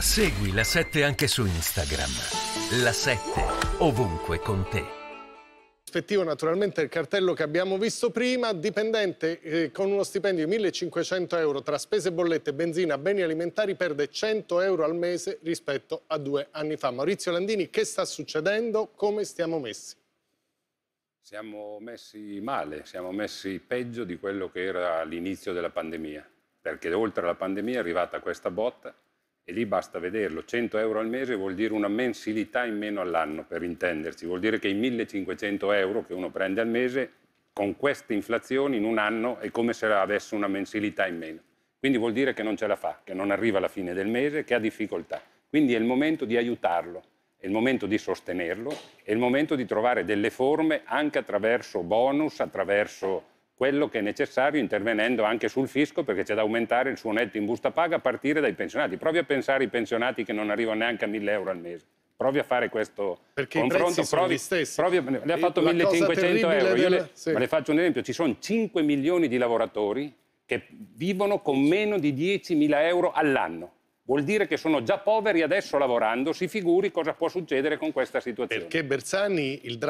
Segui la 7 anche su Instagram. La 7 ovunque con te rispettivo naturalmente il cartello che abbiamo visto prima, dipendente eh, con uno stipendio di 1.500 euro tra spese, bollette, benzina, beni alimentari perde 100 euro al mese rispetto a due anni fa. Maurizio Landini, che sta succedendo? Come stiamo messi? Siamo messi male, siamo messi peggio di quello che era all'inizio della pandemia, perché oltre alla pandemia è arrivata questa botta e lì basta vederlo, 100 euro al mese vuol dire una mensilità in meno all'anno, per intenderci, vuol dire che i 1500 euro che uno prende al mese, con queste inflazioni in un anno è come se avesse una mensilità in meno. Quindi vuol dire che non ce la fa, che non arriva alla fine del mese, che ha difficoltà. Quindi è il momento di aiutarlo, è il momento di sostenerlo, è il momento di trovare delle forme anche attraverso bonus, attraverso quello che è necessario intervenendo anche sul fisco perché c'è da aumentare il suo netto in busta paga a partire dai pensionati. Provi a pensare ai pensionati che non arrivano neanche a 1000 euro al mese. Provi a fare questo perché confronto. Provi, provi a, lei ha fatto 1500 euro. Io le, sì. le faccio un esempio: ci sono 5 milioni di lavoratori che vivono con meno di 10.000 euro all'anno vuol dire che sono già poveri adesso lavorando, si figuri cosa può succedere con questa situazione. Perché Bersani il dramma